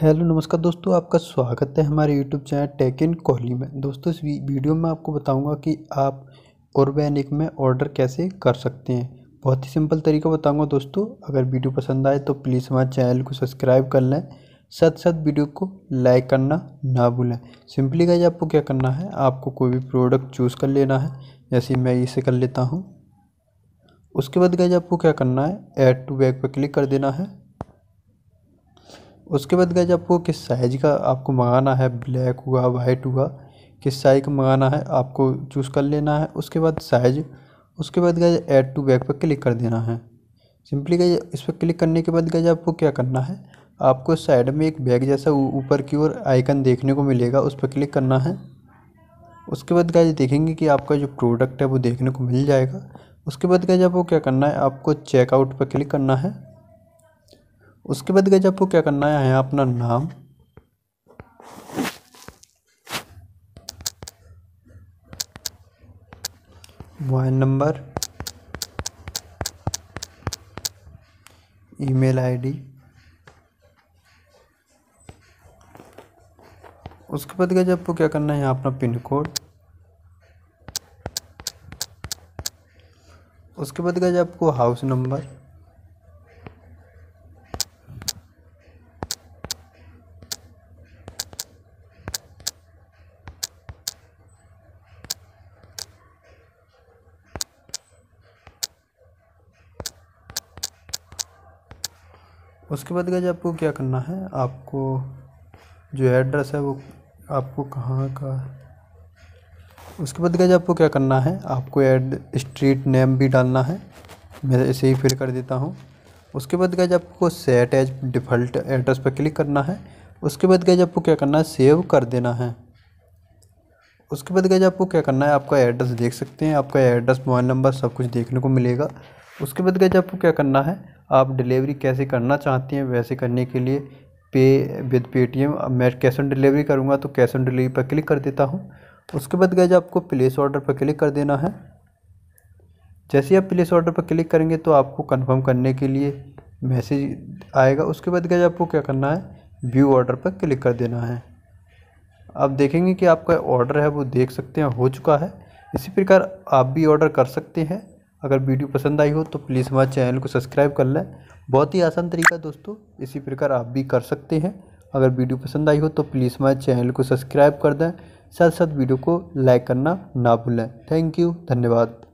hello नमस्कार दोस्तों आपका स्वागत है हमारे YouTube channel tech in Kohli में दोस्तों इस वीडियो में आपको बताऊंगा कि आप ऑर्गेनिक में ऑर्डर कैसे कर सकते हैं बहुत ही सिंपल तरीका बताऊंगा दोस्तों अगर वीडियो पसंद आए तो प्लीज़ हमारे चैनल को सब्सक्राइब कर लें साथ साथ वीडियो को लाइक करना ना भूलें सिंपली गाइज आपको क्या करना है आपको कोई भी प्रोडक्ट चूज़ कर लेना है जैसे मैं इसे कर लेता हूँ उसके बाद गाइज आपको क्या करना है ऐड टू बैग पर क्लिक कर देना है उसके बाद गए आपको किस साइज का आपको मंगाना है ब्लैक हुआ वाइट हुआ किस साइज का मंगाना है आपको चूज़ कर लेना है उसके बाद साइज उसके बाद गए ऐड टू बैग पर क्लिक कर देना है सिंपली गए इस पर क्लिक करने के बाद गए आपको क्या करना है आपको साइड में एक बैग जैसा ऊपर की ओर आइकन देखने को मिलेगा उस पर क्लिक करना है उसके बाद गए देखेंगे कि आपका जो प्रोडक्ट है वो देखने को मिल जाएगा उसके बाद गए आपको क्या करना है आपको चेकआउट पर क्लिक करना है उसके बाद गज आपको क्या करना है यहाँ अपना नाम मोबाइल नंबर ईमेल आईडी उसके बाद गज आपको क्या करना है यहाँ अपना पिन कोड उसके बाद गज आपको हाउस नंबर उसके बाद गए आपको क्या करना है आपको जो एड्रेस है वो आपको कहाँ का उसके बाद गए आपको क्या करना है आपको एड स्ट्रीट नेम भी डालना है मैं इसे ही फिल कर देता हूँ उसके बाद गए आपको सेट एज डिफ़ल्ट एड्रेस पर क्लिक करना है उसके बाद गए आपको क्या करना है सेव कर देना है उसके बाद गए आपको क्या करना है आपका एड्रेस देख सकते हैं आपका एड्रेस मोबाइल नंबर सब कुछ देखने को मिलेगा उसके बाद गए आपको क्या करना है आप डिलीवरी कैसे करना चाहते हैं वैसे करने के लिए पे विद पेटीएम मैं कैश ऑन डिलीवरी करूँगा तो कैश ऑन डिलीवरी पर क्लिक कर देता हूँ उसके बाद गए आपको प्लेस ऑर्डर पर क्लिक कर देना है जैसे आप प्लेस ऑर्डर पर क्लिक करेंगे तो आपको कन्फर्म करने के लिए मैसेज आएगा उसके बाद गए आपको क्या करना है व्यू ऑर्डर पर क्लिक कर देना है आप देखेंगे कि आपका ऑर्डर है वो देख सकते हैं हो चुका है इसी प्रकार आप भी ऑर्डर कर सकते हैं अगर वीडियो पसंद आई हो तो प्लीज़ हमारे चैनल को सब्सक्राइब कर लें बहुत ही आसान तरीका दोस्तों इसी प्रकार आप भी कर सकते हैं अगर वीडियो पसंद आई हो तो प्लीज़ हमारे चैनल को सब्सक्राइब कर दें साथ साथ वीडियो को लाइक करना ना भूलें थैंक यू धन्यवाद